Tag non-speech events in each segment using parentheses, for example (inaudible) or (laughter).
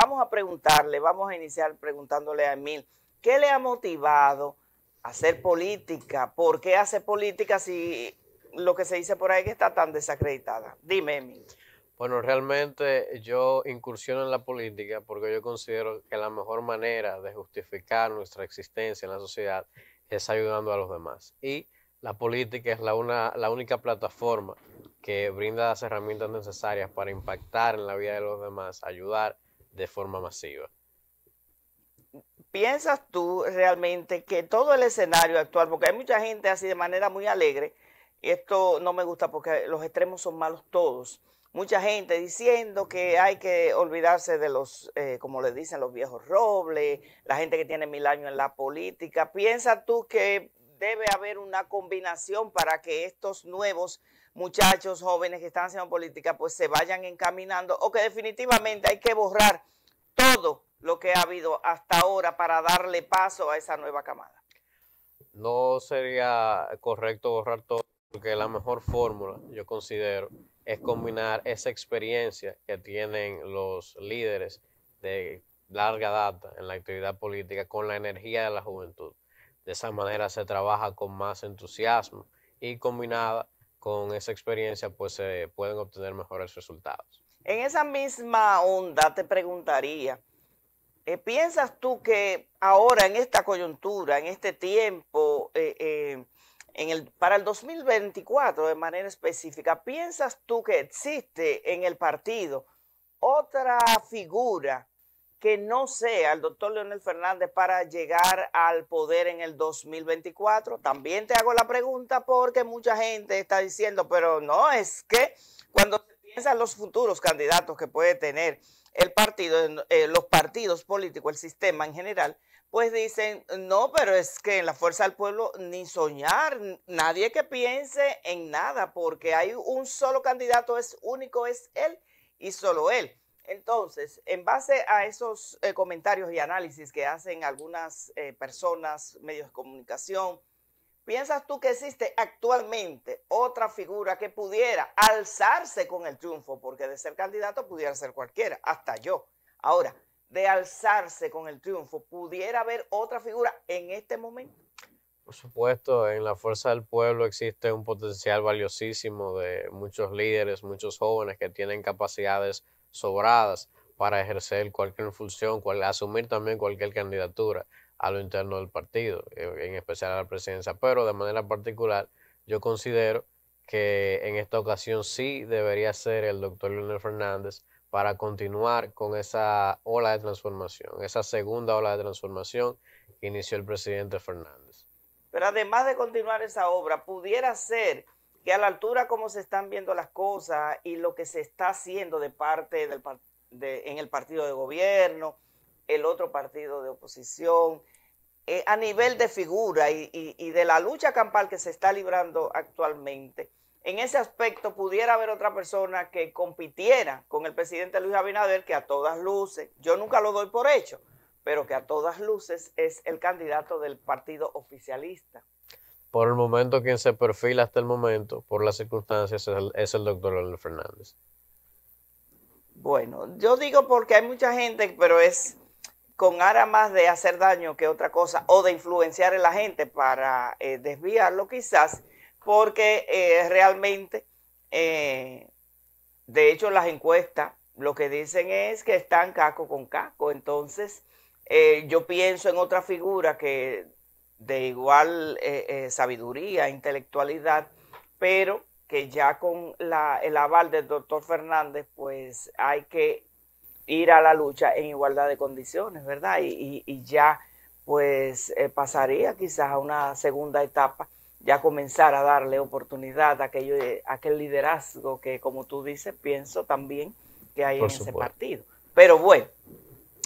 Vamos a preguntarle, vamos a iniciar preguntándole a Emil, ¿qué le ha motivado a hacer política? ¿Por qué hace política si lo que se dice por ahí que está tan desacreditada? Dime, Emil. Bueno, realmente yo incursiono en la política porque yo considero que la mejor manera de justificar nuestra existencia en la sociedad es ayudando a los demás. Y la política es la, una, la única plataforma que brinda las herramientas necesarias para impactar en la vida de los demás, ayudar de forma masiva. ¿Piensas tú realmente que todo el escenario actual, porque hay mucha gente así de manera muy alegre, y esto no me gusta porque los extremos son malos todos, mucha gente diciendo que hay que olvidarse de los, eh, como le dicen, los viejos robles, la gente que tiene mil años en la política. ¿Piensas tú que debe haber una combinación para que estos nuevos muchachos jóvenes que están haciendo política pues se vayan encaminando o que definitivamente hay que borrar todo lo que ha habido hasta ahora para darle paso a esa nueva camada. No sería correcto borrar todo porque la mejor fórmula, yo considero, es combinar esa experiencia que tienen los líderes de larga data en la actividad política con la energía de la juventud. De esa manera se trabaja con más entusiasmo y combinada con esa experiencia pues se pueden obtener mejores resultados. En esa misma onda te preguntaría, eh, ¿piensas tú que ahora en esta coyuntura, en este tiempo, eh, eh, el, para el 2024 de manera específica, ¿piensas tú que existe en el partido otra figura que no sea el doctor Leonel Fernández para llegar al poder en el 2024? También te hago la pregunta porque mucha gente está diciendo, pero no, es que cuando se piensa los futuros candidatos que puede tener el partido, eh, los partidos políticos, el sistema en general, pues dicen, no, pero es que en la fuerza del pueblo ni soñar, nadie que piense en nada, porque hay un solo candidato, es único, es él y solo él. Entonces, en base a esos eh, comentarios y análisis que hacen algunas eh, personas, medios de comunicación, ¿piensas tú que existe actualmente otra figura que pudiera alzarse con el triunfo? Porque de ser candidato pudiera ser cualquiera, hasta yo. Ahora, de alzarse con el triunfo, ¿pudiera haber otra figura en este momento? Por supuesto, en la fuerza del pueblo existe un potencial valiosísimo de muchos líderes, muchos jóvenes que tienen capacidades sobradas para ejercer cualquier función, asumir también cualquier candidatura a lo interno del partido, en especial a la presidencia. Pero de manera particular, yo considero que en esta ocasión sí debería ser el doctor Leonel Fernández para continuar con esa ola de transformación, esa segunda ola de transformación que inició el presidente Fernández. Pero además de continuar esa obra, pudiera ser que a la altura como se están viendo las cosas y lo que se está haciendo de parte del en el partido de gobierno, el otro partido de oposición, eh, a nivel de figura y, y, de la lucha campal que se está librando actualmente. En ese aspecto pudiera haber otra persona que compitiera con el presidente Luis Abinader, que a todas luces, yo nunca lo doy por hecho, pero que a todas luces es el candidato del partido oficialista. Por el momento, quien se perfila hasta el momento, por las circunstancias, es el, doctor Fernández. Bueno, yo digo porque hay mucha gente, pero es con ara más de hacer daño que otra cosa, o de influenciar a la gente para eh, desviarlo quizás, porque eh, realmente, eh, de hecho las encuestas lo que dicen es que están caco con caco, entonces yo pienso en otra figura que de igual eh, eh, sabiduría, intelectualidad, pero que ya con el aval del doctor Fernández, pues hay que ir a la lucha en igualdad de condiciones, ¿verdad? Y, ya pues eh, pasaría quizás a una segunda etapa, ya comenzar a darle oportunidad a, aquello, aquel liderazgo que, como tú dices, pienso también que hay en ese partido. Pero bueno,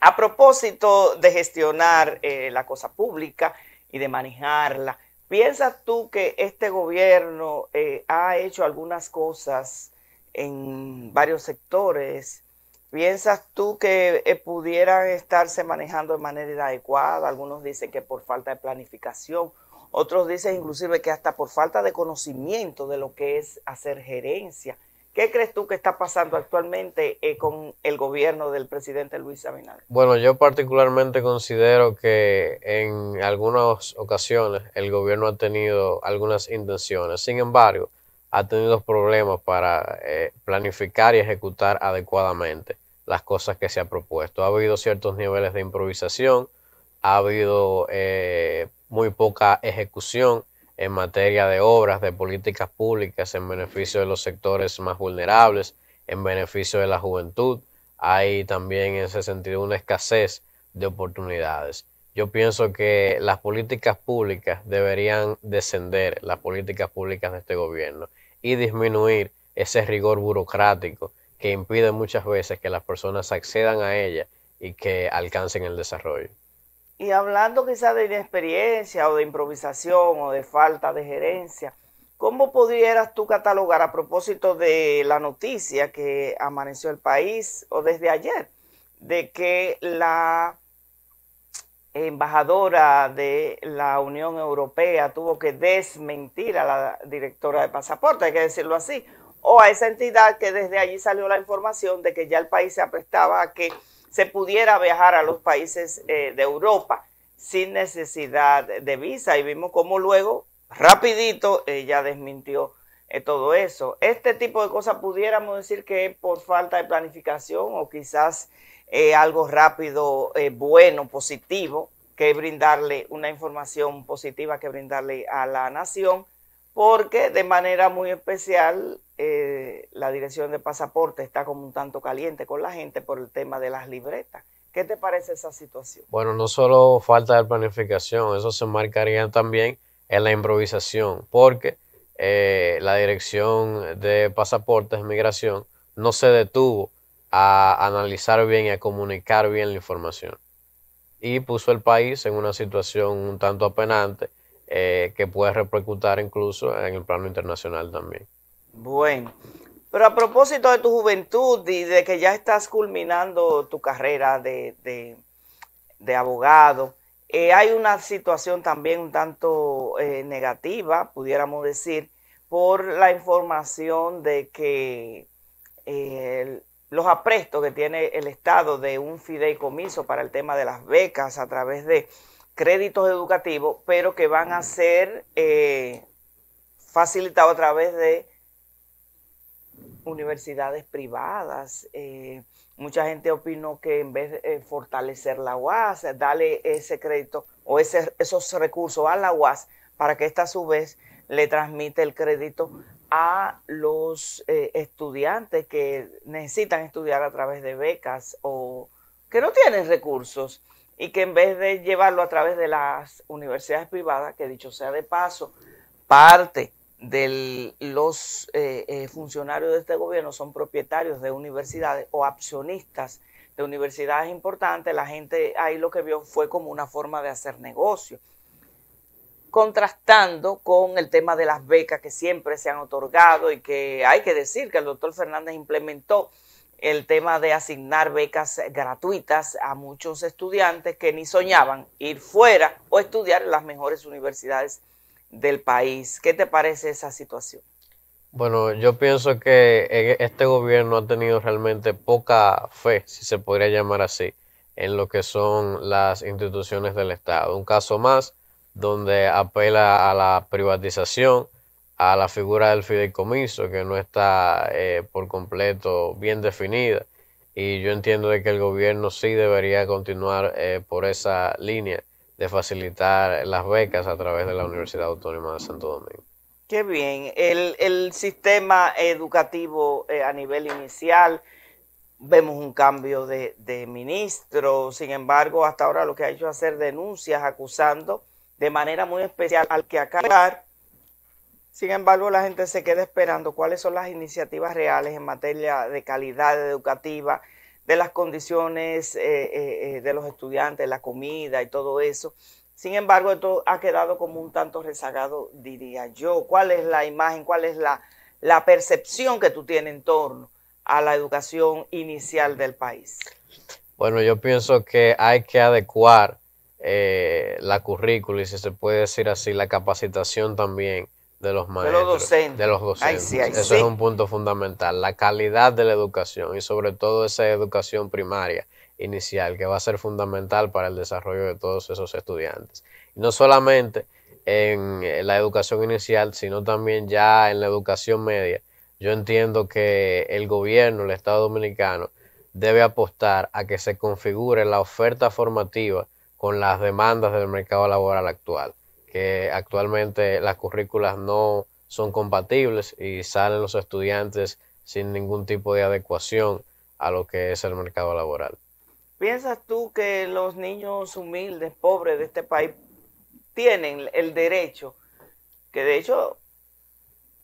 a propósito de gestionar la cosa pública, y de manejarla. ¿Piensas tú que este gobierno eh, ha hecho algunas cosas en varios sectores? ¿Piensas tú que eh, pudieran estarse manejando de manera inadecuada. Algunos dicen que por falta de planificación, otros dicen inclusive que hasta por falta de conocimiento de lo que es hacer gerencia ¿Qué crees tú que está pasando actualmente eh, con el gobierno del presidente Luis Abinader? Bueno, yo particularmente considero que en algunas ocasiones el gobierno ha tenido algunas intenciones, sin embargo, ha tenido problemas para eh, planificar y ejecutar adecuadamente las cosas que se ha propuesto. Ha habido ciertos niveles de improvisación, ha habido eh, muy poca ejecución en materia de obras, de políticas públicas, en beneficio de los sectores más vulnerables, en beneficio de la juventud. Hay también en ese sentido una escasez de oportunidades. Yo pienso que las políticas públicas deberían descender, las políticas públicas de este gobierno, y disminuir ese rigor burocrático que impide muchas veces que las personas accedan a ellas y que alcancen el desarrollo. Y hablando quizá de inexperiencia o de improvisación o de falta de gerencia, ¿cómo pudieras tú catalogar a propósito de la noticia que amaneció el país o desde ayer, de que la embajadora de la Unión Europea tuvo que desmentir a la directora de pasaporte, hay que decirlo así, o a esa entidad que desde allí salió la información de que ya el país se aprestaba a que se pudiera viajar a los países eh, de Europa sin necesidad de visa y vimos cómo luego, rapidito, ella desmintió eh, todo eso. Este tipo de cosas pudiéramos decir que es por falta de planificación o quizás eh, algo rápido, bueno, positivo, que brindarle una información positiva que brindarle a la nación porque de manera muy especial eh, la dirección de pasaporte está como un tanto caliente con la gente por el tema de las libretas. ¿Qué te parece esa situación? Bueno, no solo falta de planificación, eso se marcaría también en la improvisación, porque eh, la dirección de pasaportes de migración no se detuvo a analizar bien y a comunicar bien la información. Y puso el país en una situación un tanto apenante eh, que puede repercutir incluso en el plano internacional también. Bueno, pero a propósito de tu juventud y de que ya estás culminando tu carrera de, abogado, eh, hay una situación también un tanto eh, negativa, pudiéramos decir, por la información de que los aprestos que tiene el Estado de un fideicomiso para el tema de las becas a través de créditos educativos, pero que van a ser eh, facilitados a través de universidades privadas. Eh, mucha gente opinó que en vez de eh, fortalecer la UAS, darle ese crédito o ese, esos recursos a la UAS para que ésta a su vez le transmita el crédito a los estudiantes que necesitan estudiar a través de becas o que no tienen recursos y que en vez de llevarlo a través de las universidades privadas, que dicho sea de paso, parte de los eh, eh, funcionarios de este gobierno son propietarios de universidades o accionistas de universidades importantes, la gente ahí lo que vio fue como una forma de hacer negocio, contrastando con el tema de las becas que siempre se han otorgado y que hay que decir que el doctor Fernández implementó el tema de asignar becas gratuitas a muchos estudiantes que ni soñaban ir fuera o estudiar en las mejores universidades del país. ¿Qué te parece esa situación? Bueno, yo pienso que este gobierno ha tenido realmente poca fe, si se podría llamar así, en lo que son las instituciones del Estado. Un caso más donde apela a la privatización, a la figura del fideicomiso que no está eh, por completo bien definida y yo entiendo de que el gobierno sí debería continuar eh, por esa línea de facilitar las becas a través de la Universidad Autónoma de Santo Domingo. Qué bien, el, el sistema educativo eh, a nivel inicial, vemos un cambio de, de ministro, sin embargo, hasta ahora lo que ha hecho es hacer denuncias acusando de manera muy especial al que acabar sin embargo, la gente se queda esperando cuáles son las iniciativas reales en materia de calidad educativa, de las condiciones eh, eh, eh, de los estudiantes, la comida y todo eso. Sin embargo, esto ha quedado como un tanto rezagado, diría yo. ¿Cuál es la imagen, cuál es la, percepción que tú tienes en torno a la educación inicial del país? Bueno, yo pienso que hay que adecuar la currícula y, si se puede decir así, la capacitación también de los maestros, de los docentes. Eso es un punto fundamental, la calidad de la educación y sobre todo esa educación primaria inicial que va a ser fundamental para el desarrollo de todos esos estudiantes. Y no solamente en eh, la educación inicial, sino también ya en la educación media. Yo entiendo que el gobierno, el Estado Dominicano, debe apostar a que se configure la oferta formativa con las demandas del mercado laboral actual que actualmente las currículas no son compatibles y salen los estudiantes sin ningún tipo de adecuación a lo que es el mercado laboral. ¿Piensas tú que los niños humildes, pobres de este país, tienen el derecho, que de hecho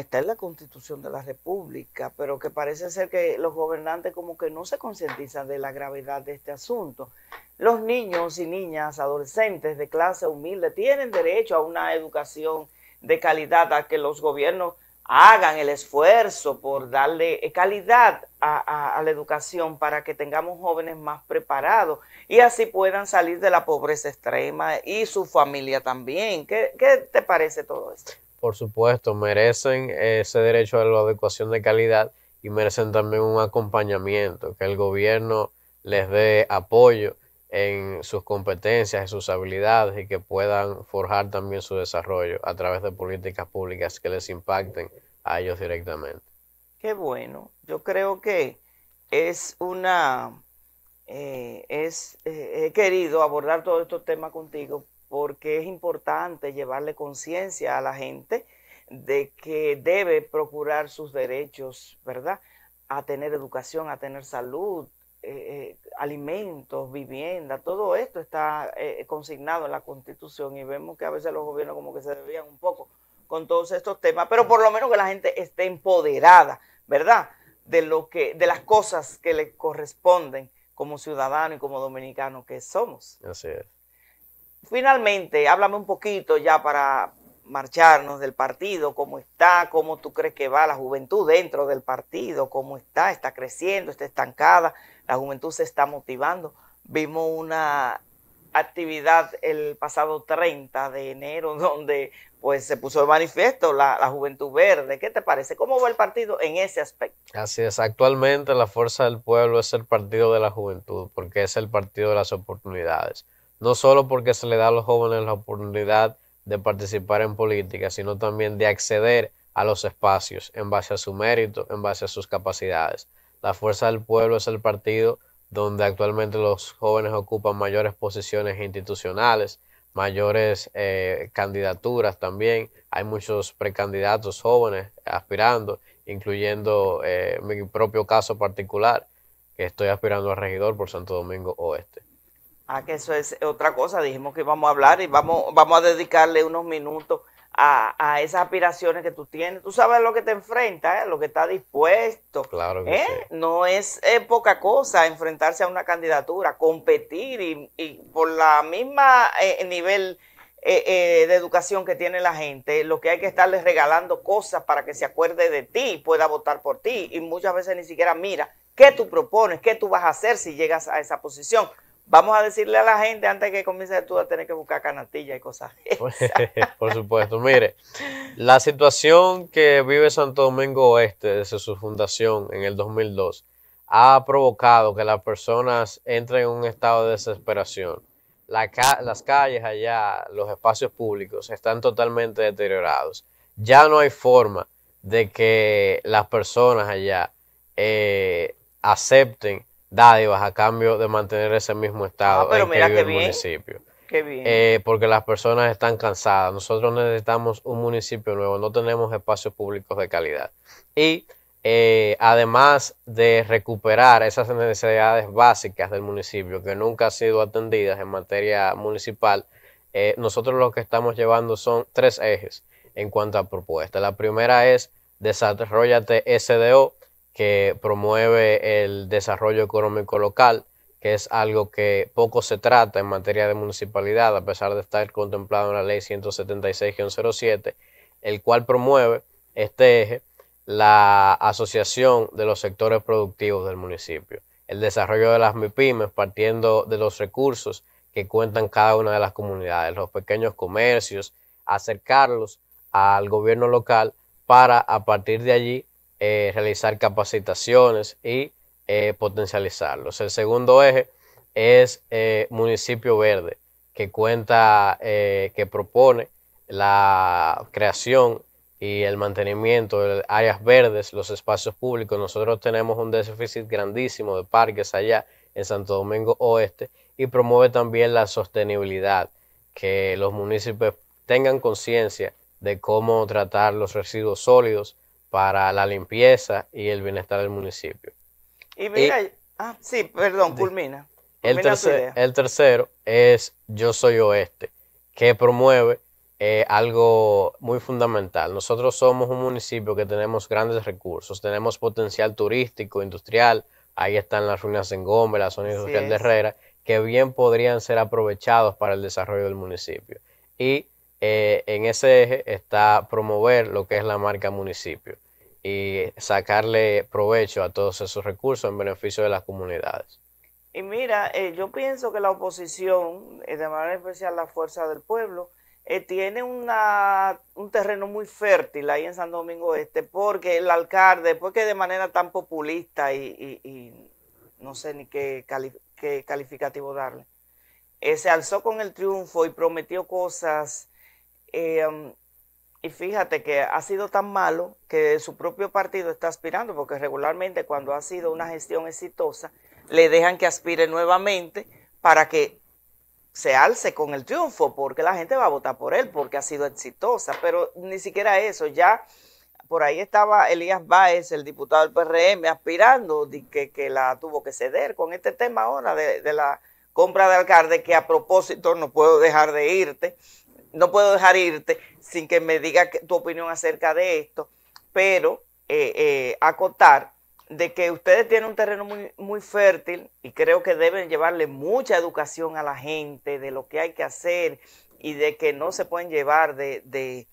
está en la constitución de la República, pero que parece ser que los gobernantes como que no se concientizan de la gravedad de este asunto. Los niños y niñas, adolescentes de clase humilde, tienen derecho a una educación de calidad, a que los gobiernos hagan el esfuerzo por darle calidad a, la educación para que tengamos jóvenes más preparados y así puedan salir de la pobreza extrema y su familia también. ¿Qué, qué te parece todo esto? por supuesto, merecen ese derecho a la adecuación de calidad y merecen también un acompañamiento, que el gobierno les dé apoyo en sus competencias, en sus habilidades y que puedan forjar también su desarrollo a través de políticas públicas que les impacten a ellos directamente. Qué bueno, yo creo que es una, eh, es, eh, he querido abordar todos estos temas contigo porque es importante llevarle conciencia a la gente de que debe procurar sus derechos, ¿verdad? A tener educación, a tener salud, eh, eh, alimentos, vivienda, todo esto está eh, consignado en la Constitución y vemos que a veces los gobiernos como que se debían un poco con todos estos temas, pero por lo menos que la gente esté empoderada, ¿verdad? De lo que de las cosas que le corresponden como ciudadano y como dominicano que somos. Así es. Finalmente, háblame un poquito ya para marcharnos del partido, cómo está, cómo tú crees que va la juventud dentro del partido, cómo está, está creciendo, está estancada, la juventud se está motivando. Vimos una actividad el pasado 30 de enero (laughs) donde pues se puso de manifiesto la, la, Juventud Verde. ¿Qué te parece? ¿Cómo va el partido en ese aspecto? Así es, actualmente la Fuerza del Pueblo es el partido de la juventud porque es el partido de las oportunidades no solo porque se le da a los jóvenes la oportunidad de participar en política, sino también de acceder a los espacios en base a su mérito, en base a sus capacidades. La Fuerza del Pueblo es el partido donde actualmente los jóvenes ocupan mayores posiciones institucionales, mayores eh, candidaturas también. Hay muchos precandidatos jóvenes aspirando, incluyendo eh, mi propio caso particular, que estoy aspirando a regidor por Santo Domingo Oeste. Ah, que eso es otra cosa. Dijimos que íbamos a hablar y vamos, vamos a dedicarle unos minutos a, esas aspiraciones que tú tienes. Tú sabes lo que te enfrenta, ¿eh? lo que está dispuesto. Claro que ¿eh? sí. No es poca cosa enfrentarse a una candidatura, competir y, y por la misma eh, nivel de educación que tiene la gente, lo que hay que estarles regalando cosas para que se acuerde de ti y pueda votar por ti. Y muchas veces ni siquiera mira qué tú propones, qué tú vas a hacer si llegas a esa posición vamos a decirle a la gente antes que comience tú a tener que buscar canatillas y cosas. (laughs) (laughs) Por supuesto, mire, la situación que vive Santo Domingo Oeste desde su fundación en el 2002 ha provocado que las personas entren en un estado de desesperación. las calles allá, los espacios públicos están totalmente deteriorados. Ya no hay forma de que las personas allá eh, acepten dádivas a cambio de mantener ese mismo estado en el municipio. porque las personas están cansadas. Nosotros necesitamos un municipio nuevo, no tenemos espacios públicos de calidad. Y eh, además de recuperar esas necesidades básicas del municipio que nunca han sido atendidas en materia municipal, eh, nosotros lo que estamos llevando son tres ejes en cuanto a propuestas. La primera es desarrollate SDO, que promueve el desarrollo económico local, que es algo que poco se trata en materia de municipalidad, a pesar de estar contemplado en la ley 176-07, el cual promueve este eje, la asociación de los sectores productivos del municipio, el desarrollo de las MIPIMES partiendo de los recursos que cuentan cada una de las comunidades, los pequeños comercios, acercarlos al gobierno local para a partir de allí eh, realizar capacitaciones y eh, potencializarlos. El segundo eje es eh, municipio verde, que cuenta, que propone la creación y el mantenimiento de áreas verdes, los espacios públicos. Nosotros tenemos un déficit grandísimo de parques allá en Santo Domingo Oeste y promueve también la sostenibilidad, que los municipios tengan conciencia de cómo tratar los residuos sólidos, para la limpieza y el bienestar del municipio. Y mira, ah, sí, perdón, culmina. El, tercero es Yo Soy Oeste, que promueve eh, algo muy fundamental. Nosotros somos un municipio que tenemos grandes recursos, tenemos potencial turístico, industrial, ahí están las ruinas en Gómez, la zona industrial de Herrera, que bien podrían ser aprovechados para el desarrollo del municipio. Y eh, en ese eje está promover lo que es la marca municipio y sacarle provecho a todos esos recursos en beneficio de las comunidades. Y mira, eh, yo pienso que la oposición, eh, de manera especial la fuerza del pueblo, tiene una, un terreno muy fértil ahí en San Domingo Este, porque el alcalde, porque de manera tan populista y, no sé ni qué, qué calificativo darle, se alzó con el triunfo y prometió cosas Em, y fíjate que ha sido tan malo que su propio partido está aspirando, porque regularmente cuando ha sido una gestión exitosa, le dejan que aspire nuevamente para que se alce con el triunfo, porque la gente va a votar por él, porque ha sido exitosa, pero ni siquiera eso, ya por ahí estaba Elías Báez, el diputado del PRM, aspirando, que, que, la tuvo que ceder con este tema ahora de, de la compra de alcalde, que a propósito no puedo dejar de irte, no puedo dejar irte sin que me diga tu opinión acerca de esto, pero eh, eh, acotar de que ustedes tienen un terreno muy, fértil y creo que deben llevarle mucha educación a la gente de lo que hay que hacer y de que no se pueden llevar de, de,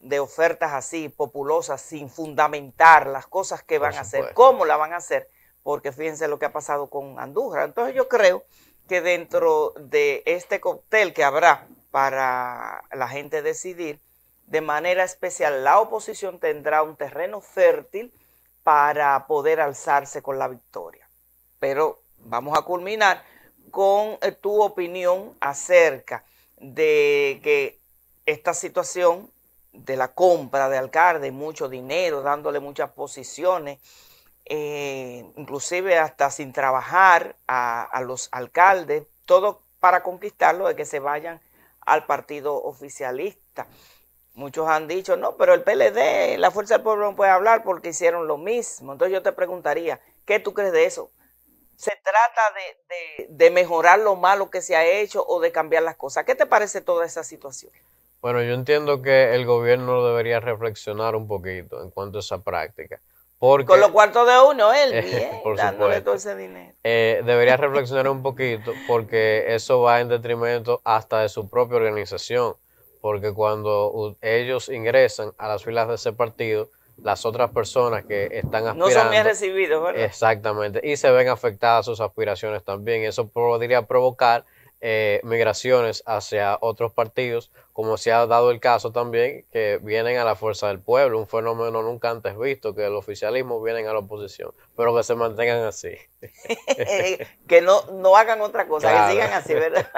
de ofertas así, populosas, sin fundamentar las cosas que van a hacer, cómo la van a hacer, porque fíjense lo que ha pasado con Andújar. Entonces yo creo que dentro de este cóctel que habrá para la gente decidir. De manera especial, la oposición tendrá un terreno fértil para poder alzarse con la victoria. Pero vamos a culminar con eh, tu opinión acerca de que esta situación de la compra de alcalde, mucho dinero, dándole muchas posiciones, eh, inclusive hasta sin trabajar a, a los alcaldes, todo para conquistarlo, de que se vayan al partido oficialista. Muchos han dicho, no, pero el PLD, la Fuerza del Pueblo no puede hablar porque hicieron lo mismo. Entonces yo te preguntaría, ¿qué tú crees de eso? ¿Se trata de, mejorar lo malo que se ha hecho o de cambiar las cosas? ¿Qué te parece toda esa situación? Bueno, yo entiendo que el gobierno debería reflexionar un poquito en cuanto a esa práctica. Con los cuartos de uno, él, eh, (laughs) dándole todo ese dinero. Eh, debería reflexionar un poquito porque eso va en detrimento hasta de su propia organización. Porque cuando ellos ingresan a las filas de ese partido, las otras personas que están aspirando. No son bien recibidos, ¿verdad? Exactamente. Y se ven afectadas sus aspiraciones también. Eso podría provocar eh, migraciones hacia otros partidos, como se ha dado el caso también que vienen a la fuerza del pueblo, un fenómeno nunca antes visto, que el oficialismo vienen a la oposición, pero que se mantengan así. (laughs) que no, no hagan otra cosa, que sigan así, ¿verdad?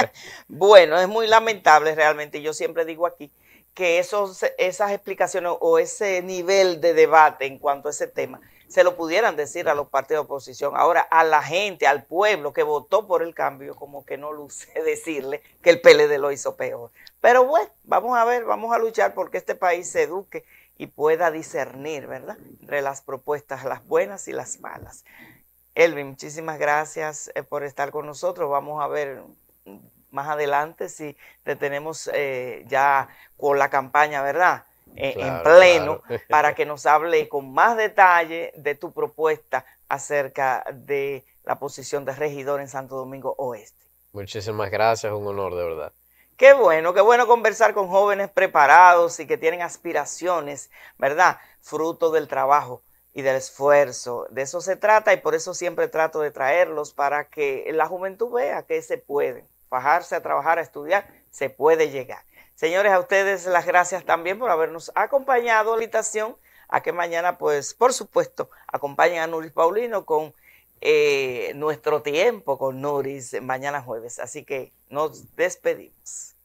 (laughs) bueno, es muy lamentable realmente, yo siempre digo aquí que esos, esas explicaciones o ese nivel de debate en cuanto a ese tema se lo pudieran decir a los partidos de oposición. Ahora, a la gente, al pueblo que votó por el cambio, como que no luce (laughs) decirle que el PLD lo hizo peor. Pero bueno, vamos a ver, vamos a luchar porque este país se eduque y pueda discernir, ¿verdad?, entre las propuestas, las buenas y las malas. Elvin, muchísimas gracias eh, por estar con nosotros. Vamos a ver mm, más adelante si te tenemos eh, ya con la campaña, ¿verdad? Eh, en pleno (laughs) para que nos hable con más detalle de tu propuesta acerca de la posición de regidor en Santo Domingo Oeste. Muchísimas gracias, un honor de verdad. Qué bueno, qué bueno conversar con jóvenes preparados y que tienen aspiraciones, ¿verdad? Fruto del trabajo y del esfuerzo. De eso se trata y por eso siempre trato de traerlos para que la juventud vea que se puede. bajarse a trabajar, a estudiar, se puede llegar. Señores, a ustedes las gracias también por habernos acompañado. La invitación a que mañana, pues, por supuesto, acompañen a Nuris Paulino con eh, nuestro tiempo con Nuris mañana jueves. Así que nos despedimos.